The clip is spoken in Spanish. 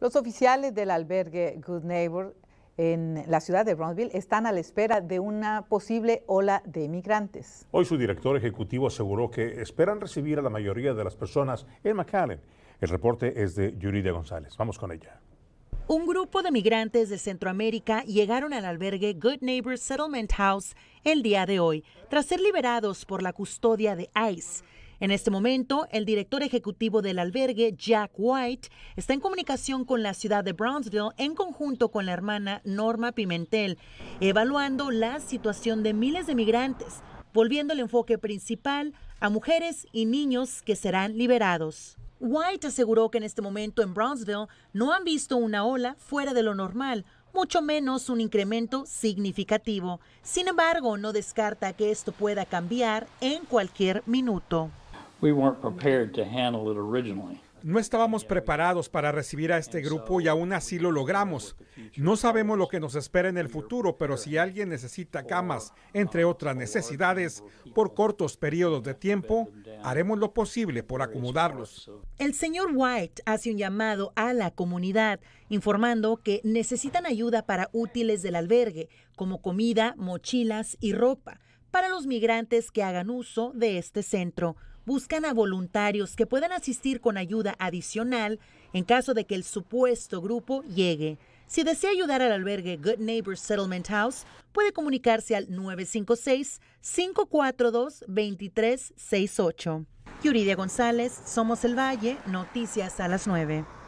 Los oficiales del albergue Good Neighbor en la ciudad de Brownsville están a la espera de una posible ola de migrantes. Hoy su director ejecutivo aseguró que esperan recibir a la mayoría de las personas en McAllen. El reporte es de Yuridia González. Vamos con ella. Un grupo de migrantes de Centroamérica llegaron al albergue Good Neighbor Settlement House el día de hoy, tras ser liberados por la custodia de ICE. En este momento, el director ejecutivo del albergue, Jack White, está en comunicación con la ciudad de Brownsville en conjunto con la hermana Norma Pimentel, evaluando la situación de miles de migrantes, volviendo el enfoque principal a mujeres y niños que serán liberados. White aseguró que en este momento en Brownsville no han visto una ola fuera de lo normal, mucho menos un incremento significativo. Sin embargo, no descarta que esto pueda cambiar en cualquier minuto. No estábamos preparados para recibir a este grupo y aún así lo logramos. No sabemos lo que nos espera en el futuro, pero si alguien necesita camas, entre otras necesidades, por cortos periodos de tiempo, haremos lo posible por acomodarlos. El señor White hace un llamado a la comunidad, informando que necesitan ayuda para útiles del albergue, como comida, mochilas y ropa, para los migrantes que hagan uso de este centro buscan a voluntarios que puedan asistir con ayuda adicional en caso de que el supuesto grupo llegue. Si desea ayudar al albergue Good Neighbor Settlement House, puede comunicarse al 956-542-2368. Yuridia González, Somos el Valle, Noticias a las 9.